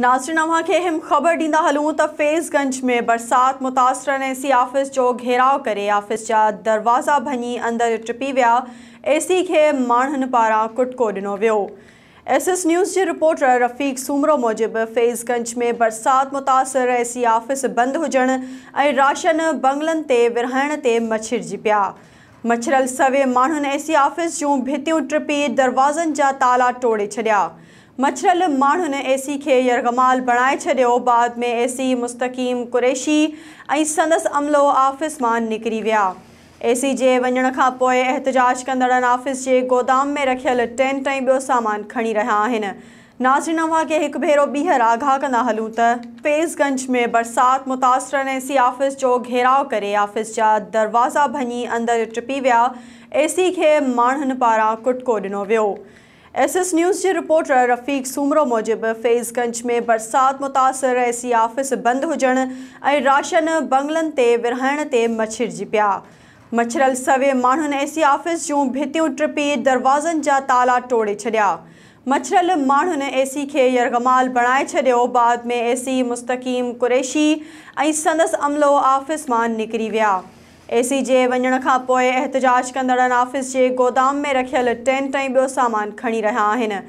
नासिरना खे अहम ख़बर ॾींदा हलूं त फैज़गंज में बरसाति मुतासिर ए सी ऑफ़िस जो घेराव करे ऑफ़िस जा दरवाज़ा भञी अंदरि टिपी विया एसी खे माण्हुनि पारां कुटको ॾिनो वियो एस एस न्यूज़ जे रिपोर्टर रफ़ीक सूमरो मूजिबि फैज़गंज में बरसाति मुतासिर ए सी ऑफ़िस बंदि हुजणु ऐं राशन बंगलनि ते विराइण ते मछरिजी पिया मछरियल सवे माण्हुनि ए सी ऑफ़िस जूं भितियूं टिपी दरवाज़नि जा ताला टोड़े छॾिया मछरल माण्हुनि ए सी खे यरगमाल बणाए छॾियो बाद में ए सी मुस्तक़ीम कुरेशी ऐं संदसि अमलो ऑफ़िस मां निकिरी विया ए सी जे वञण खां पोइ एहतजाज कंदड़नि ऑफ़िस जे गोदाम में रखियल टेंट ऐं ॿियो सामान खणी रहिया आहिनि नाज़ना खे हिकु भेरो ॿीहर आगाह कंदा हलूं त फेज़गंज में बरसाति मुतासिरनि ए सी ऑफ़िस जो घेराव करे ऑफ़िस जा दरवाज़ा भञी अंदरि टिपी विया ए सी खे माण्हुनि पारां कुटको ॾिनो वियो एस एस न्यूज़ जे रिपोर्टर रफ़ीक सूमरो मूजिब फैज़गंज में बरसाति मुतासिर ए सी ऑफ़िस बंदि हुजण ऐं राशन बंगलनि ते विरिहाइण ते मछरिजी पिया मछरल सवे माण्हुनि ए सी ऑफ़िस जूं भितियूं टिपी दरवाज़नि जा ताला टोड़े छॾिया मछरल माण्हुनि एसी खे यरगमाल बणाए छॾियो बाद में एसी मुस्तक़ीम कुरेशी ऐं संदसि अमलो ऑफ़िस मां निकिरी विया एसी जे वञण खां पोइ एहतजाज कंदड़नि ऑफ़िस जे गोदाम में रखियल टेंट ताईं ॿियो सामान खणी रहिया आहिनि